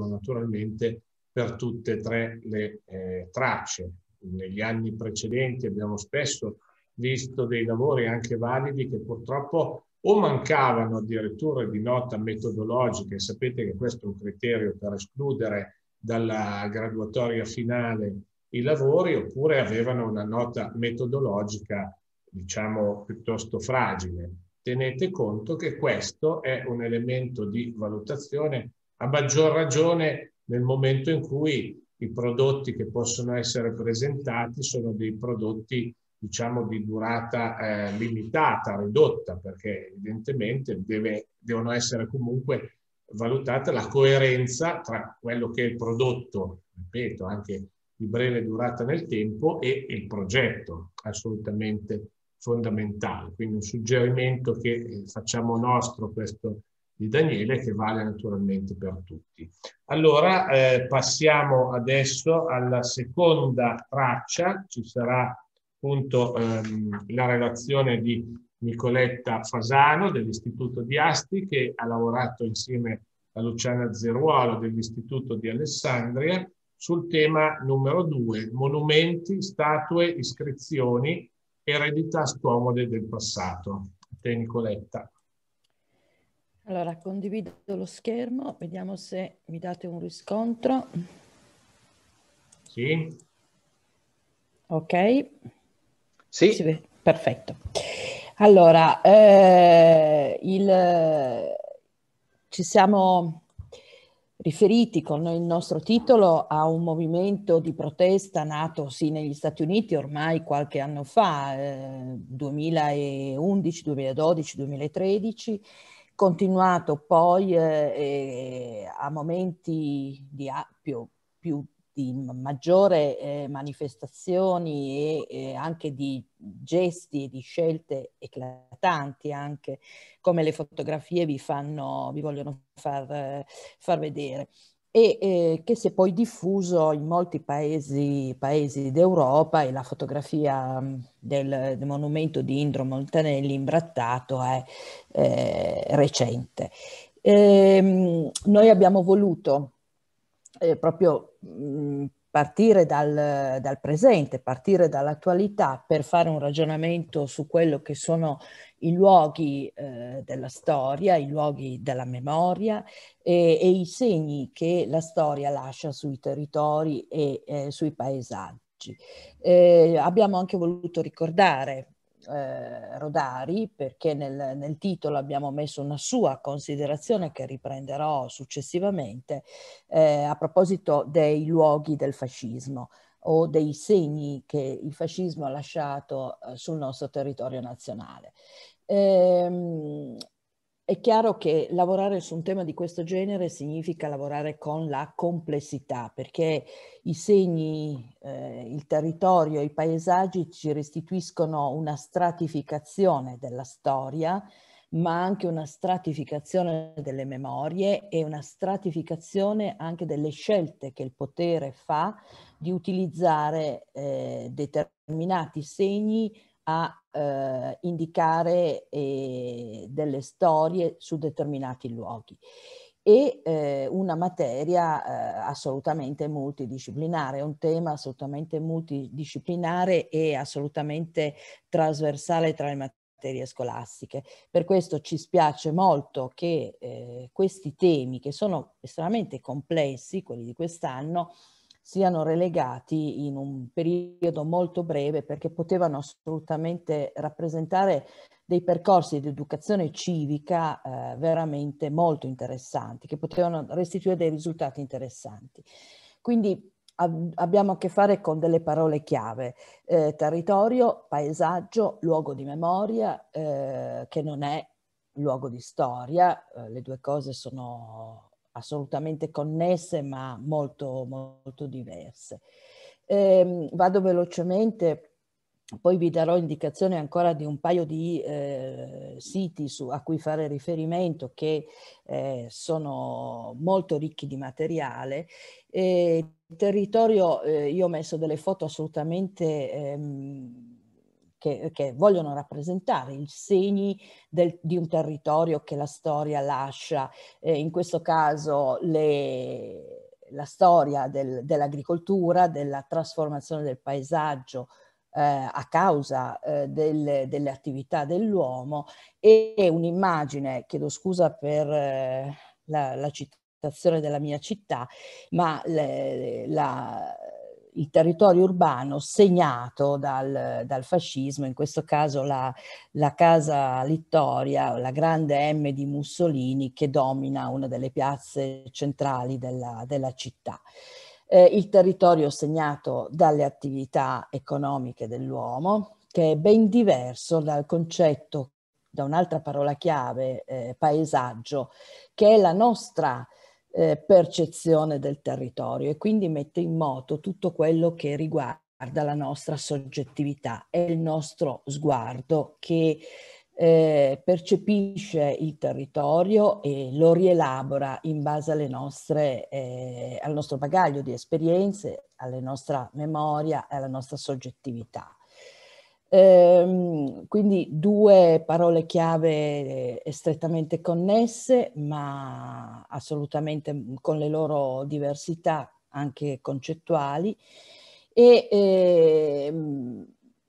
valgono naturalmente per tutte e tre le eh, tracce. Negli anni precedenti abbiamo spesso visto dei lavori anche validi che purtroppo o mancavano addirittura di nota metodologica, e sapete che questo è un criterio per escludere dalla graduatoria finale i lavori, oppure avevano una nota metodologica, diciamo, piuttosto fragile. Tenete conto che questo è un elemento di valutazione a maggior ragione nel momento in cui i prodotti che possono essere presentati sono dei prodotti diciamo di durata eh, limitata, ridotta, perché evidentemente deve, devono essere comunque valutata la coerenza tra quello che è il prodotto, ripeto, anche di breve durata nel tempo e il progetto, assolutamente fondamentale. Quindi un suggerimento che eh, facciamo nostro questo di Daniele che vale naturalmente per tutti. Allora eh, passiamo adesso alla seconda traccia, ci sarà appunto ehm, la relazione di Nicoletta Fasano dell'Istituto di Asti che ha lavorato insieme a Luciana Zeruolo dell'Istituto di Alessandria sul tema numero due, monumenti, statue, iscrizioni, eredità scomode del passato. A te Nicoletta. Allora, condivido lo schermo, vediamo se mi date un riscontro. Sì. Ok. Sì. Perfetto. Allora, eh, il, ci siamo riferiti con il nostro titolo a un movimento di protesta nato sì negli Stati Uniti ormai qualche anno fa, eh, 2011, 2012, 2013 continuato poi eh, a momenti di, più, più di maggiore eh, manifestazioni e, e anche di gesti e di scelte eclatanti anche come le fotografie vi fanno vi vogliono far, eh, far vedere e eh, che si è poi diffuso in molti paesi, paesi d'Europa e la fotografia mm, del, del, monumento di Indro Montanelli imbrattato è eh, recente. E, ehm, noi abbiamo voluto eh, proprio mh, mm, partire dal, dal, presente, partire dall'attualità per fare un ragionamento su quello che sono i luoghi eh, della storia, i luoghi della memoria e, e, i segni che la storia lascia sui territori e eh, sui paesaggi. Eh, abbiamo anche voluto ricordare eh, Rodari, perché nel, nel, titolo abbiamo messo una sua considerazione che riprenderò successivamente eh, a proposito dei luoghi del fascismo o dei segni che il fascismo ha lasciato eh, sul nostro territorio nazionale. Ehm, è chiaro che lavorare su un tema di questo genere significa lavorare con la complessità, perché i segni, eh, il territorio, i paesaggi ci restituiscono una stratificazione della storia, ma anche una stratificazione delle memorie e una stratificazione anche delle scelte che il potere fa di utilizzare eh, determinati segni eh, indicare eh, delle storie su determinati luoghi e eh, una materia eh, assolutamente multidisciplinare, un tema assolutamente multidisciplinare e assolutamente trasversale tra le materie scolastiche. Per questo ci spiace molto che eh, questi temi, che sono estremamente complessi, quelli di quest'anno, siano relegati in un periodo molto breve perché potevano assolutamente rappresentare dei percorsi di educazione civica eh, veramente molto interessanti, che potevano restituire dei risultati interessanti. Quindi ab abbiamo a che fare con delle parole chiave, eh, territorio, paesaggio, luogo di memoria, eh, che non è luogo di storia, eh, le due cose sono assolutamente connesse ma molto, molto diverse. Ehm, vado velocemente, poi vi darò indicazione ancora di un paio di eh, siti su, a cui fare riferimento che eh, sono molto ricchi di materiale. E eh, territorio, eh, io ho messo delle foto assolutamente... Ehm, che, che vogliono rappresentare i segni del, di un territorio che la storia lascia, eh, in questo caso le, la storia del, dell'agricoltura, della trasformazione del paesaggio, eh, a causa eh, del, delle attività dell'uomo e un'immagine, chiedo scusa per eh, la, la, citazione della mia città, ma le, la, il territorio urbano segnato dal, dal fascismo, in questo caso la, la, Casa Littoria, la grande M di Mussolini che domina una delle piazze centrali della, della città. Eh, il territorio segnato dalle attività economiche dell'uomo, che è ben diverso dal concetto, da un'altra parola chiave, eh, paesaggio, che è la nostra eh, percezione del territorio e quindi mette in moto tutto quello che riguarda la nostra soggettività e il nostro sguardo che eh, percepisce il territorio e lo rielabora in base alle nostre, eh, al nostro bagaglio di esperienze, alla nostra memoria e alla nostra soggettività. Ehm, quindi due parole chiave eh, strettamente connesse, ma assolutamente mm, con le loro diversità anche concettuali. E ehm,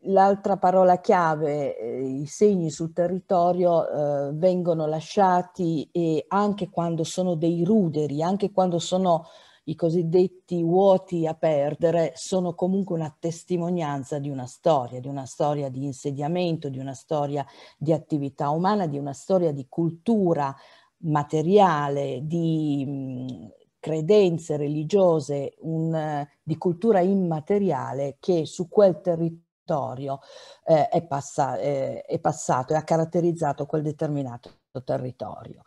l'altra parola chiave, eh, i segni sul territorio eh, vengono lasciati e anche quando sono dei ruderi, anche quando sono i cosiddetti vuoti a perdere sono comunque una testimonianza di una storia, di una storia di insediamento, di una storia di attività umana, di una storia di cultura materiale, di mm, credenze religiose, un, eh, di cultura immateriale che su quel territorio eh, è, passa, eh, è passato e ha caratterizzato quel determinato territorio.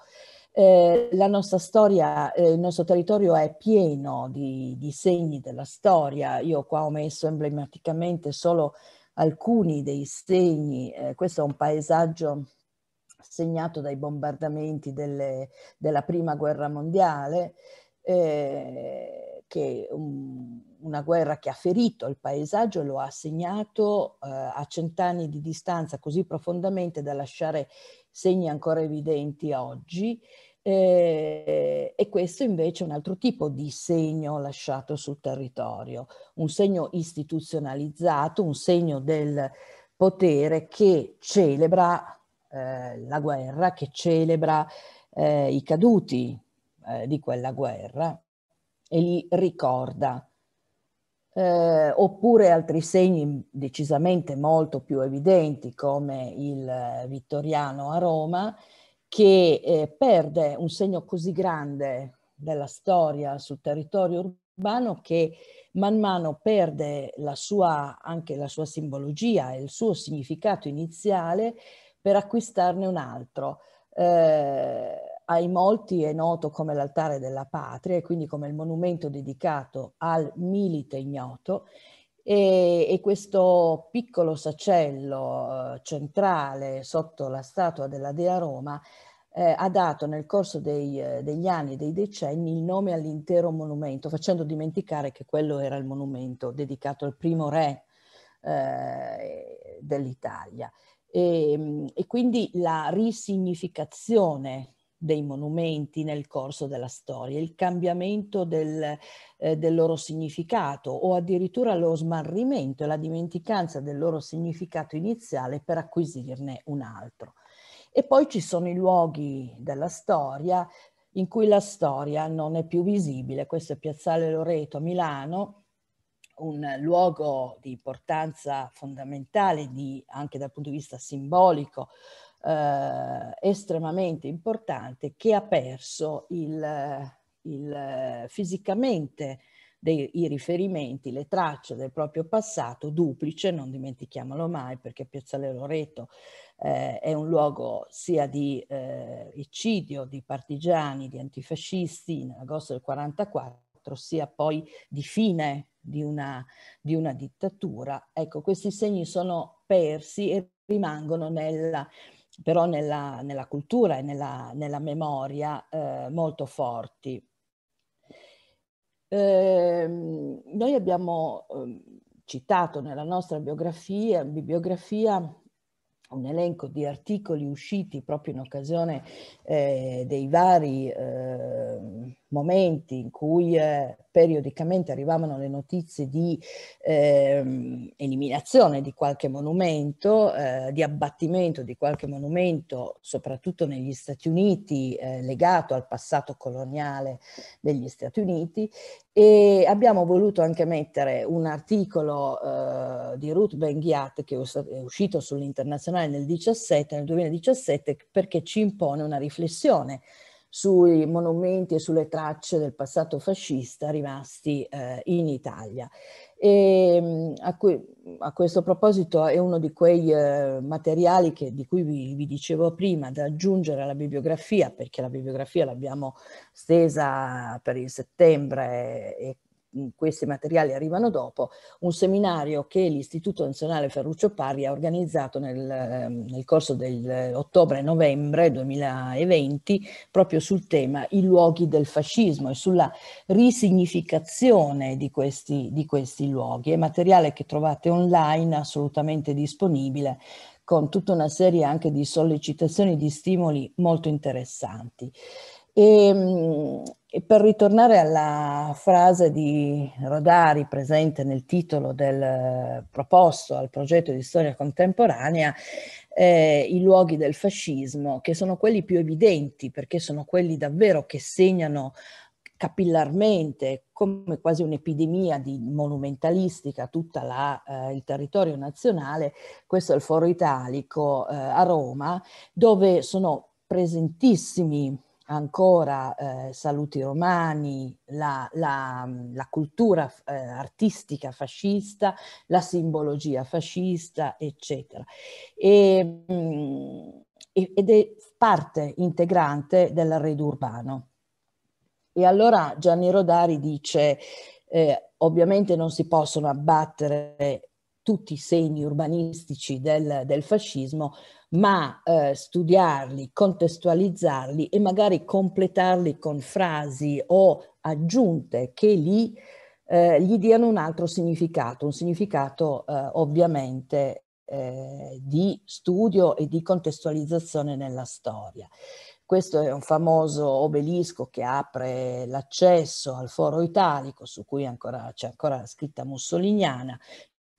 Eh, la nostra storia, eh, il nostro territorio è pieno di, di, segni della storia. Io qua ho messo emblematicamente solo alcuni dei segni. Eh, questo è un paesaggio segnato dai bombardamenti delle, della prima guerra mondiale. Eh, che um, una guerra che ha ferito il paesaggio lo ha segnato eh, a cent'anni di distanza così profondamente da lasciare segni ancora evidenti oggi eh, e questo invece è un altro tipo di segno lasciato sul territorio, un segno istituzionalizzato, un segno del potere che celebra eh, la guerra, che celebra eh, i caduti eh, di quella guerra e li ricorda. Eh, oppure altri segni decisamente molto più evidenti come il eh, vittoriano a Roma che eh, perde un segno così grande della storia sul territorio urbano che man mano perde la sua, anche la sua simbologia e il suo significato iniziale per acquistarne un altro. Eh, ai molti è noto come l'altare della patria e quindi come il monumento dedicato al milite ignoto e, e questo piccolo sacello eh, centrale sotto la statua della Dea Roma eh, ha dato nel corso dei, eh, degli anni e dei decenni il nome all'intero monumento, facendo dimenticare che quello era il monumento dedicato al primo re eh, dell'Italia. E, ehm, e, quindi la risignificazione dei monumenti nel corso della storia, il cambiamento del, eh, del loro significato o addirittura lo smarrimento e la dimenticanza del loro significato iniziale per acquisirne un altro. E poi ci sono i luoghi della storia in cui la storia non è più visibile. Questo è Piazzale Loreto a Milano, un luogo di importanza fondamentale di, anche dal punto di vista simbolico eh, estremamente importante che ha perso il, il, eh, fisicamente dei, i riferimenti, le tracce del proprio passato, duplice, non dimentichiamolo mai, perché Piazzale Loreto eh, è un luogo sia di eh, eccidio, di partigiani, di antifascisti in agosto del 44, sia poi di fine di una, di una dittatura. Ecco, questi segni sono persi e rimangono nella però nella, nella cultura e nella, nella memoria eh, molto forti. Eh, noi abbiamo eh, citato nella nostra biografia, bibliografia un elenco di articoli usciti proprio in occasione eh, dei vari eh, momenti in cui eh, periodicamente arrivavano le notizie di eh, eliminazione di qualche monumento, eh, di abbattimento di qualche monumento, soprattutto negli Stati Uniti, eh, legato al passato coloniale degli Stati Uniti, e abbiamo voluto anche mettere un articolo eh, di Ruth Ben-Ghiat che è uscito sull'internazionale nel, 17, nel 2017 perché ci impone una riflessione sui monumenti e sulle tracce del passato fascista rimasti eh, in Italia. E, ehm, a, cui, a, questo proposito è uno di quei eh, materiali che, di cui vi, vi, dicevo prima da aggiungere alla bibliografia, perché la bibliografia l'abbiamo stesa per il settembre e questi materiali arrivano dopo, un seminario che l'Istituto Nazionale Ferruccio Parri ha organizzato nel, ehm, nel corso dell'ottobre-novembre 2020 proprio sul tema i luoghi del fascismo e sulla risignificazione di questi, di questi luoghi. È materiale che trovate online assolutamente disponibile con tutta una serie anche di sollecitazioni, di stimoli molto interessanti. E, ehm, e per ritornare alla frase di Rodari presente nel titolo del eh, proposto al progetto di storia contemporanea, eh, i luoghi del fascismo, che sono quelli più evidenti, perché sono quelli davvero che segnano capillarmente, come quasi un'epidemia di monumentalistica, tutto eh, il territorio nazionale, questo è il Foro Italico eh, a Roma, dove sono presentissimi ancora eh, saluti romani, la, la, la cultura eh, artistica fascista, la simbologia fascista, eccetera. E, ed è parte integrante dell'arredo urbano. E allora Gianni Rodari dice, eh, ovviamente non si possono abbattere tutti i segni urbanistici del, del fascismo, ma eh, studiarli, contestualizzarli e magari completarli con frasi o aggiunte che lì eh, gli diano un altro significato, un significato eh, ovviamente eh, di studio e di contestualizzazione nella storia. Questo è un famoso obelisco che apre l'accesso al foro italico, su cui ancora, c'è ancora la scritta mussoliniana,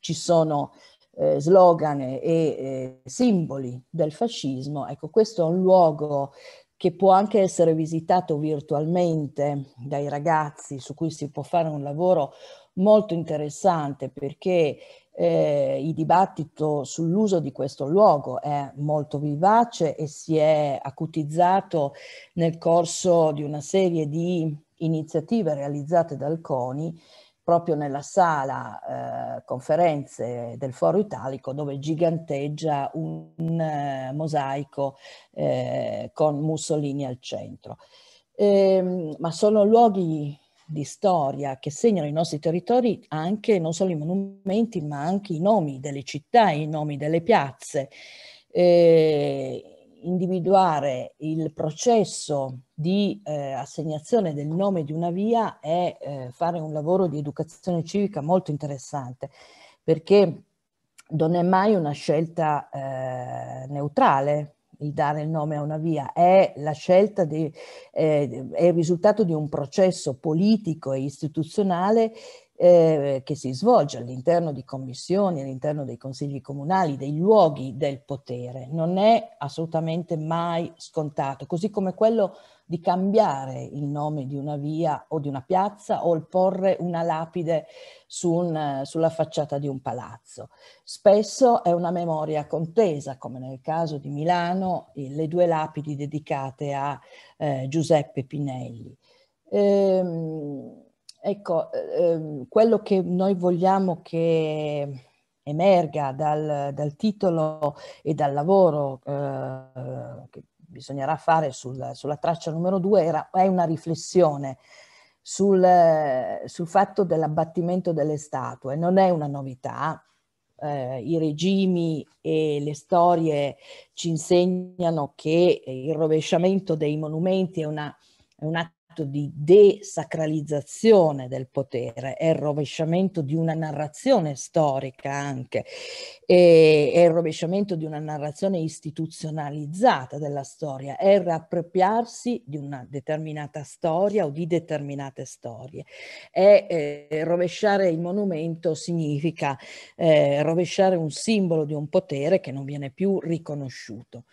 ci sono eh, slogan e eh, simboli del fascismo, ecco questo è un luogo che può anche essere visitato virtualmente dai ragazzi su cui si può fare un lavoro molto interessante perché eh, il dibattito sull'uso di questo luogo è molto vivace e si è acutizzato nel corso di una serie di iniziative realizzate dal CONI proprio nella sala eh, conferenze del Foro Italico dove giganteggia un, un eh, mosaico eh, con Mussolini al centro. E, ehm, ma sono luoghi di storia che segnano i nostri territori anche non solo i monumenti ma anche i nomi delle città, i nomi delle piazze. E, eh, individuare il processo di eh, assegnazione del nome di una via è eh, fare un lavoro di educazione civica molto interessante, perché non è mai una scelta eh, neutrale il dare il nome a una via, è la scelta, di, eh, è il risultato di un processo politico e istituzionale eh, che si svolge all'interno di commissioni, all'interno dei consigli comunali, dei luoghi del potere, non è assolutamente mai scontato, così come quello di cambiare il nome di una via o di una piazza o il porre una lapide su un, sulla facciata di un palazzo. Spesso è una memoria contesa, come nel caso di Milano, le due lapidi dedicate a eh, Giuseppe Pinelli. Ehm, Ecco, ehm, quello che noi vogliamo che emerga dal, dal titolo e dal lavoro eh, che bisognerà fare sul, sulla traccia numero due era, è una riflessione sul, sul fatto dell'abbattimento delle statue. Non è una novità, eh, i regimi e le storie ci insegnano che il rovesciamento dei monumenti è, una, è un atto di desacralizzazione del potere, è il rovesciamento di una narrazione storica anche, è il rovesciamento di una narrazione istituzionalizzata della storia, è il riappropriarsi di una determinata storia o di determinate storie. E eh, rovesciare il monumento significa eh, rovesciare un simbolo di un potere che non viene più riconosciuto.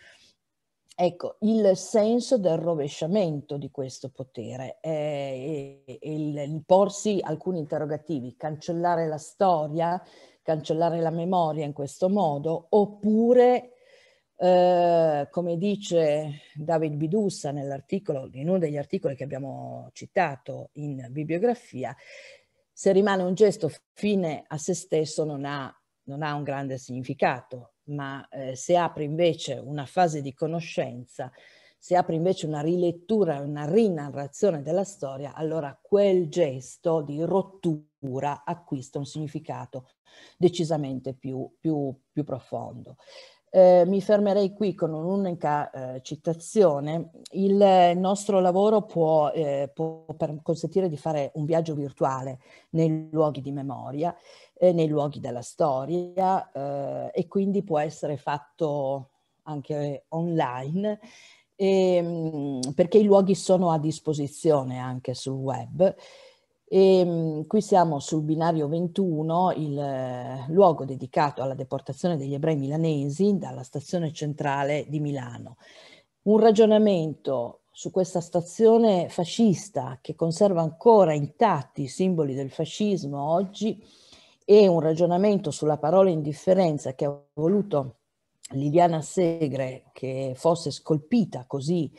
Ecco, il senso del rovesciamento di questo potere, eh, e, il, il porsi alcuni interrogativi, cancellare la storia, cancellare la memoria in questo modo, oppure, eh, come dice David Bidussa nell'articolo, in uno degli articoli che abbiamo citato in bibliografia, se rimane un gesto fine a se stesso non ha, non ha un grande significato, ma eh, se apre invece una fase di conoscenza, se apre invece una rilettura, una rinarrazione della storia, allora quel gesto di rottura acquista un significato decisamente più, più, più profondo. Eh, mi fermerei qui con un'unica eh, citazione. Il eh, nostro lavoro può, eh, può consentire di fare un viaggio virtuale nei luoghi di memoria, eh, nei luoghi della storia eh, e quindi può essere fatto anche online. E, ehm, perché i luoghi sono a disposizione anche sul web e, ehm, qui siamo sul binario 21, il eh, luogo dedicato alla deportazione degli ebrei milanesi dalla stazione centrale di Milano. Un ragionamento su questa stazione fascista che conserva ancora intatti i simboli del fascismo oggi e un ragionamento sulla parola indifferenza che ha voluto Liliana Segre che fosse scolpita così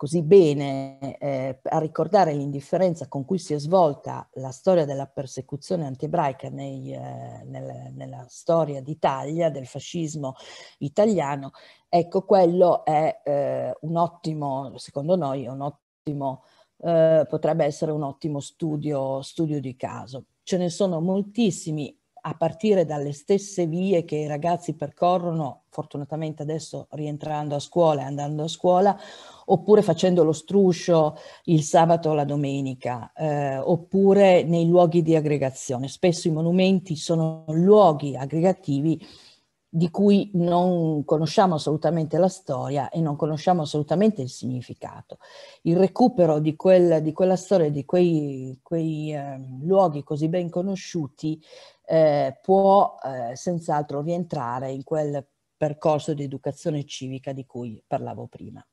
così bene eh, a ricordare l'indifferenza con cui si è svolta la storia della persecuzione antiebraica nei, eh, nel, nella storia d'Italia, del fascismo italiano, ecco quello è eh, un ottimo, secondo noi, un ottimo, eh, potrebbe essere un ottimo studio, studio di caso. Ce ne sono moltissimi a partire dalle stesse vie che i ragazzi percorrono, fortunatamente adesso rientrando a scuola e andando a scuola, oppure facendo lo struscio il sabato o la domenica, eh, oppure nei luoghi di aggregazione. Spesso i monumenti sono luoghi aggregativi di cui non conosciamo assolutamente la storia e non conosciamo assolutamente il significato. Il recupero di, quel, di quella storia, di quei, quei eh, luoghi così ben conosciuti, eh, può eh, senz'altro rientrare in quel percorso di educazione civica di cui parlavo prima.